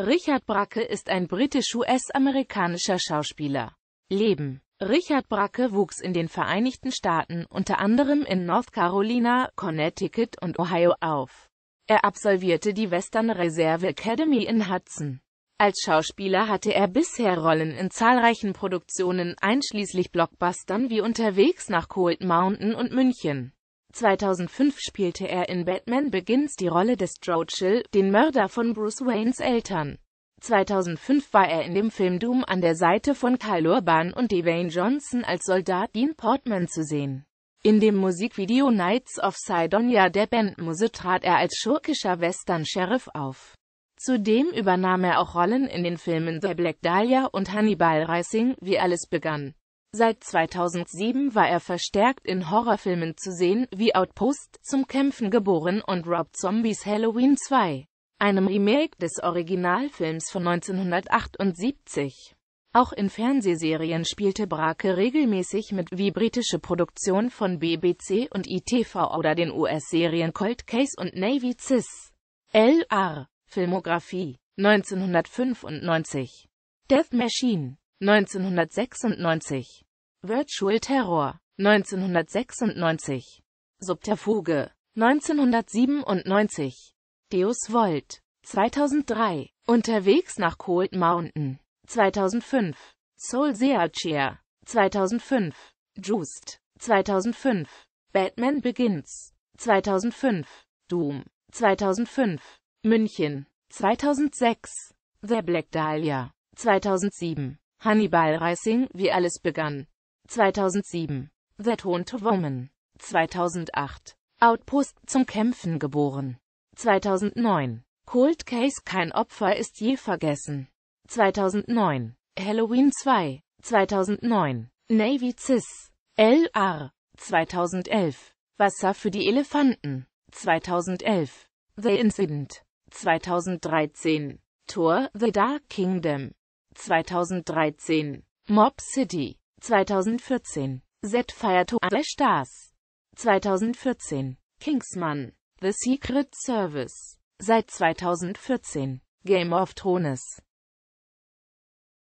Richard Bracke ist ein britisch-US-amerikanischer Schauspieler. Leben Richard Bracke wuchs in den Vereinigten Staaten, unter anderem in North Carolina, Connecticut und Ohio auf. Er absolvierte die Western Reserve Academy in Hudson. Als Schauspieler hatte er bisher Rollen in zahlreichen Produktionen einschließlich Blockbustern wie Unterwegs nach Cold Mountain und München. 2005 spielte er in Batman Begins die Rolle des Joe Chill, den Mörder von Bruce Waynes Eltern. 2005 war er in dem Film Doom an der Seite von Kyle Urban und Dwayne Johnson als Soldat Dean Portman zu sehen. In dem Musikvideo Knights of Sidonia der Band Muse trat er als schurkischer Western-Sheriff auf. Zudem übernahm er auch Rollen in den Filmen The Black Dahlia und Hannibal Rising, wie alles begann. Seit 2007 war er verstärkt in Horrorfilmen zu sehen, wie Outpost, Zum Kämpfen geboren und Rob Zombies Halloween 2, einem Remake des Originalfilms von 1978. Auch in Fernsehserien spielte Brake regelmäßig mit, wie britische Produktion von BBC und ITV oder den US-Serien Cold Case und Navy CIS. L.R. Filmografie 1995 Death Machine 1996 Virtual Terror 1996, Subterfuge 1997, Deus Volt 2003, Unterwegs nach Cold Mountain 2005, Soul Searcher 2005, Juiced, 2005, Batman Begins 2005, Doom 2005, München 2006, The Black Dahlia 2007, Hannibal Rising, wie alles begann 2007. The Tone to Woman. 2008. Outpost zum Kämpfen geboren. 2009. Cold Case Kein Opfer ist je vergessen. 2009. Halloween 2. 2009. Navy CIS. LR. 2011. Wasser für die Elefanten. 2011. The Incident. 2013. Tour The Dark Kingdom. 2013. Mob City. 2014. Z feiert alle Stars. 2014. Kingsman. The Secret Service. Seit 2014. Game of Thrones.